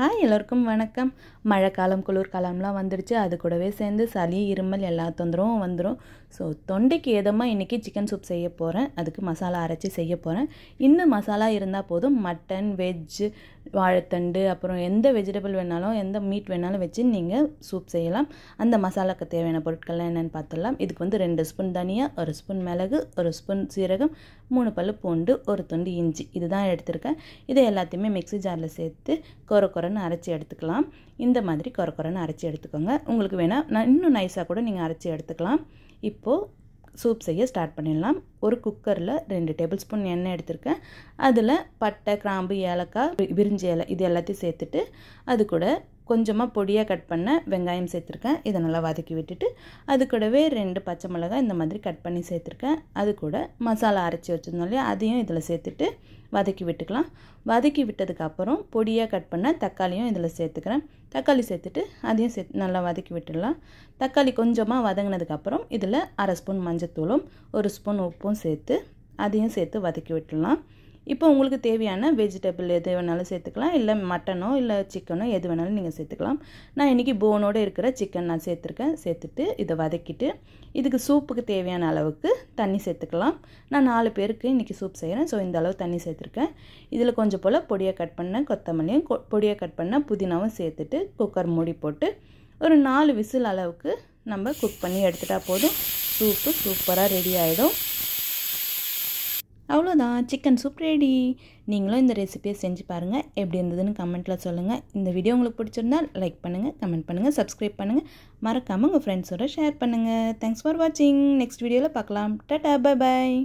hi எல்லோருக்கும் வணக்கம் மழைக்காலம் குளிர்காலம்லாம் வந்துடுச்சு அது கூடவே சேர்ந்து சளி இருமல் எல்லா தொந்தரவும் வந்துடும் ஸோ தொண்டைக்கு ஏதமாக இன்றைக்கி சிக்கன் சூப் செய்ய போகிறேன் அதுக்கு மசாலா அரைச்சி செய்ய போகிறேன் இன்னும் மசாலா இருந்தால் போதும் மட்டன் வெஜ்ஜு வாழைத்தண்டு அப்புறம் எந்த வெஜிடபிள் வேணாலும் எந்த மீட் வேணாலும் வச்சு நீங்கள் சூப் செய்யலாம் அந்த மசாலாவுக்கு தேவையான பொருட்கள்லாம் என்னென்னு பார்த்துடலாம் இதுக்கு வந்து ரெண்டு ஸ்பூன் தனியாக ஒரு ஸ்பூன் மிளகு ஒரு ஸ்பூன் சீரகம் மூணு பல்லு பூண்டு ஒரு தொண்டு இஞ்சி இதுதான் எடுத்திருக்கேன் இதை எல்லாத்தையுமே மிக்சி ஜாரில் சேர்த்து குறை குறை குறக்குறன்னு அரைச்சி எடுத்துக்கலாம் இந்த மாதிரி குறக்குறன்னு அரைச்சி எடுத்துக்கோங்க உங்களுக்கு வேணால் நான் இன்னும் நைஸாக கூட நீங்கள் அரைச்சி எடுத்துக்கலாம் இப்போது சூப் செய்ய ஸ்டார்ட் பண்ணிடலாம் ஒரு குக்கரில் ரெண்டு டேபிள் ஸ்பூன் எண்ணெய் எடுத்திருக்கேன் அதில் பட்டை கிராம்பு ஏலக்காய் விரிஞ்சி இலை இது எல்லாத்தையும் சேர்த்துட்டு அது கூட கொஞ்சமாக பொடியாக கட் பண்ண வெங்காயம் சேர்த்துருக்கேன் இதை நல்லா வதக்கி விட்டுட்டு அது கூடவே ரெண்டு பச்சை மிளகாய் இந்த மாதிரி கட் பண்ணி சேர்த்துருக்கேன் அது கூட மசாலா அரைச்சி வச்சுருந்தோம் இல்லையா அதையும் இதில் சேர்த்துட்டு வதக்கி விட்டுக்கலாம் வதக்கி விட்டதுக்கப்புறம் பொடியாக கட் பண்ண தக்காளியும் இதில் சேர்த்துக்கிறேன் தக்காளி சேர்த்துட்டு அதையும் சே நல்லா வதக்கி விட்டுடலாம் தக்காளி கொஞ்சமாக வதங்கினதுக்கப்புறம் இதில் அரை ஸ்பூன் மஞ்சத்தூளும் ஒரு ஸ்பூன் உப்பும் சேர்த்து அதையும் சேர்த்து வதக்கி விட்டுடலாம் இப்போ உங்களுக்கு தேவையான வெஜிடபிள் எது வேணாலும் சேர்த்துக்கலாம் இல்லை மட்டனோ இல்லை சிக்கனோ எது வேணாலும் நீங்கள் சேர்த்துக்கலாம் நான் இன்றைக்கி போனோடு இருக்கிற சிக்கன் நான் சேர்த்துருக்கேன் சேர்த்துட்டு இதை வதக்கிட்டு இதுக்கு சூப்புக்கு தேவையான அளவுக்கு தண்ணி சேர்த்துக்கலாம் நான் நாலு பேருக்கு இன்றைக்கி சூப் செய்கிறேன் ஸோ இந்த அளவு தண்ணி சேர்த்துருக்கேன் இதில் கொஞ்சம் போல் பொடியை கட் பண்ண கொத்தமல்லியும் பொடியை கட் பண்ண புதினாவும் சேர்த்துட்டு குக்கர் மூடி போட்டு ஒரு நாலு விசில் அளவுக்கு நம்ம குக் பண்ணி எடுத்துட்டால் போதும் சூப்பு சூப்பராக ரெடி ஆகிடும் அவ்வளோதான் சிக்கன் சூப் ரெடி நீங்களும் இந்த ரெசிபியை செஞ்சு பாருங்கள் எப்படி இருந்ததுன்னு கமெண்ட்டில் சொல்லுங்கள் இந்த வீடியோ உங்களுக்கு பிடிச்சிருந்தால் லைக் பண்ணுங்கள் கமெண்ட் பண்ணுங்கள் சப்ஸ்கிரைப் பண்ணுங்கள் மறக்காமல் உங்கள் ஃப்ரெண்ட்ஸோட ஷேர் பண்ணுங்கள் தேங்க்ஸ் ஃபார் வாட்சிங் நெக்ஸ்ட் வீடியோவில் பார்க்கலாம் டட்டா பை பாய்